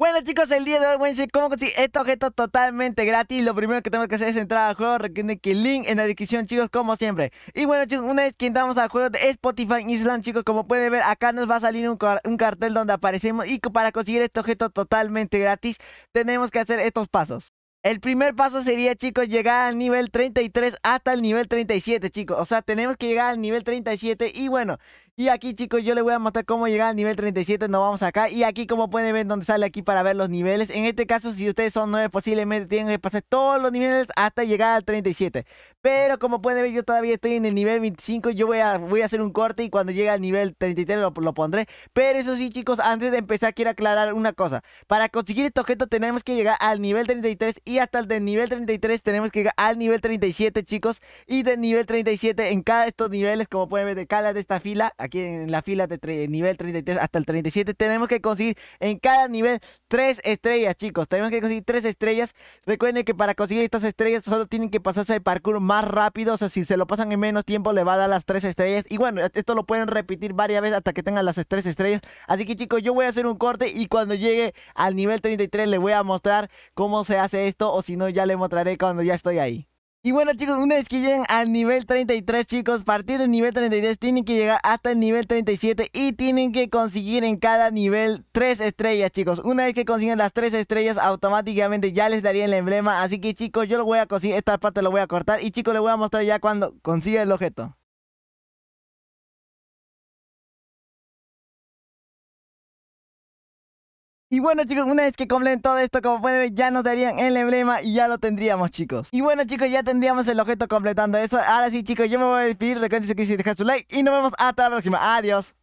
Bueno chicos, el día de hoy voy a decir cómo conseguir este objeto totalmente gratis Lo primero que tenemos que hacer es entrar al juego Recuerden que el link en la descripción chicos, como siempre Y bueno chicos, una vez que entramos al juego de Spotify Island chicos Como pueden ver, acá nos va a salir un, un cartel donde aparecemos Y para conseguir este objeto totalmente gratis Tenemos que hacer estos pasos el primer paso sería, chicos, llegar al nivel 33 hasta el nivel 37, chicos. O sea, tenemos que llegar al nivel 37 y bueno, y aquí chicos yo les voy a mostrar cómo llegar al nivel 37, nos vamos acá y aquí como pueden ver donde sale aquí para ver los niveles En este caso si ustedes son 9 posiblemente tienen que pasar todos los niveles hasta llegar al 37 Pero como pueden ver yo todavía estoy en el nivel 25, yo voy a, voy a hacer un corte y cuando llegue al nivel 33 lo, pondré Pero eso sí chicos antes de empezar quiero aclarar una cosa Para conseguir este objeto tenemos que llegar al nivel 33 y hasta el de nivel 33 tenemos que llegar al nivel 37 chicos Y del nivel 37 en cada de estos niveles como pueden ver de cada de esta fila aquí en la fila de nivel 33 hasta el 37 tenemos que conseguir en cada nivel 3 estrellas, chicos. Tenemos que conseguir 3 estrellas. Recuerden que para conseguir estas estrellas solo tienen que pasarse el parkour más rápido. O sea, si se lo pasan en menos tiempo le va a dar las 3 estrellas. Y bueno, e-, esto lo pueden repetir varias veces hasta que tengan las 3 estrellas. Así que chicos, yo voy a hacer un corte y cuando llegue al nivel 33 le voy a mostrar cómo se hace esto. O si no, ya le mostraré cuando ya estoy ahí. Y bueno chicos, una vez que lleguen al nivel 33 chicos, a partir del nivel 33 tienen que llegar hasta el nivel 37 y tienen que conseguir en cada nivel 3 estrellas chicos. Una vez que consigan las 3 estrellas automáticamente ya les daría el emblema, así que chicos yo lo voy a conseguir, esta parte lo voy a cortar y chicos les voy a mostrar ya cuando consiga el objeto. Y bueno chicos, una vez que completen todo esto, como pueden ver, ya nos darían el emblema y ya lo tendríamos chicos. Y bueno chicos, ya tendríamos el objeto completando eso. Ahora sí chicos, yo me voy a despedir. Recuerden suscribirse y dejar su like. Y nos vemos hasta la próxima. Adiós.